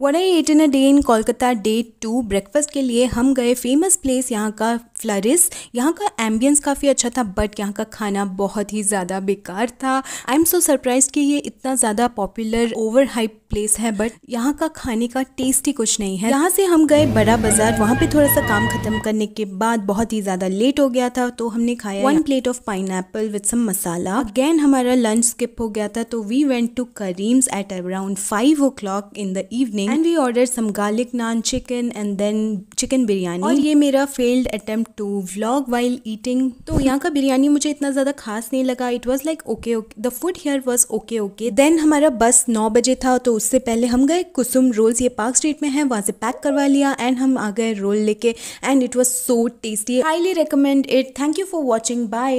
one I ate in a day in Kolkata day two breakfast के लिए हम गए फेमस प्लेस यहाँ का फ्लरिस यहाँ का एम्बियंस काफ़ी अच्छा था बट यहाँ का खाना बहुत ही ज़्यादा बेकार था आई एम सो सरप्राइज कि ये इतना ज़्यादा पॉपुलर ओवर हाइप प्लेस है बट यहाँ का खाने का टेस्ट ही कुछ नहीं है यहाँ से हम गए बड़ा बाजार वहाँ पे थोड़ा सा काम खत्म करने के बाद बहुत ही ज्यादा लेट हो गया था तो हमने खाया one plate of pineapple with some masala again हमारा लंच स्किप हो गया था तो we went to Karim's at around five o'clock in the evening and we order some garlic naan chicken and then chicken biryani और ये मेरा failed attempt to vlog while eating तो यहाँ का बिरयानी मुझे इतना ज्यादा खास नहीं लगा it was like okay okay the food here was okay okay then हमारा बस नौ बजे था तो उससे पहले हम गए कुसुम रोल्स ये पार्क स्ट्रीट में है वहाँ से पैक करवा लिया एंड हम आ गए रोल लेके and it was so tasty highly recommend it thank you for watching bye